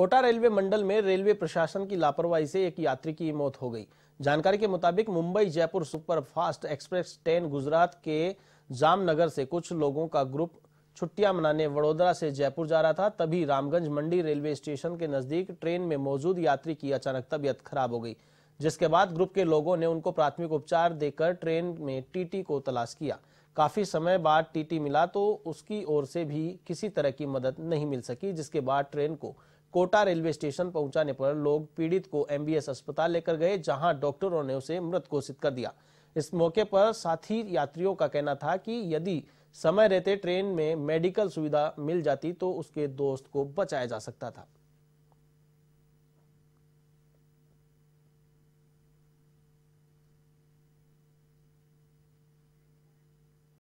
Kota railway मंडल में railway प्रशासन की लापरवाही से एक यात्री की मौत हो गई जानकारी के मुताबिक Mumbai Jaipur super fast express train Gujarat के जामनगर से कुछ लोगों का ग्रुप छुट्टियां मनाने वडोदरा से जयपुर जा रहा था तभी रामगंज मंडी रेलवे स्टेशन के नजदीक ट्रेन में मौजूद यात्री की अचानक तबियत खराब हो गई जिसके बाद ग्रुप के लोगों ने उनको प्राथमिक उपचार देकर ट्रेन में टीटी को तलाश किया काफी समय बाद टीटी मिला तो उसकी ओर से भी किसी तरह की मदद नहीं मिल सकी जिसके बाद ट्रेन को कोटा रेलवे स्टेशन पहुंचाने पर लोग पीड़ित को एमबीएस अस्पताल लेकर गए जहां डॉक्टरों ने उसे मृत घोषित कर दिया इस मौके पर साथी यात्रियों का कहना था कि यदि समय रहते ट्रेन में मेडिकल सुविधा मिल जाती तो उसके दोस्त को बचाया जा सकता था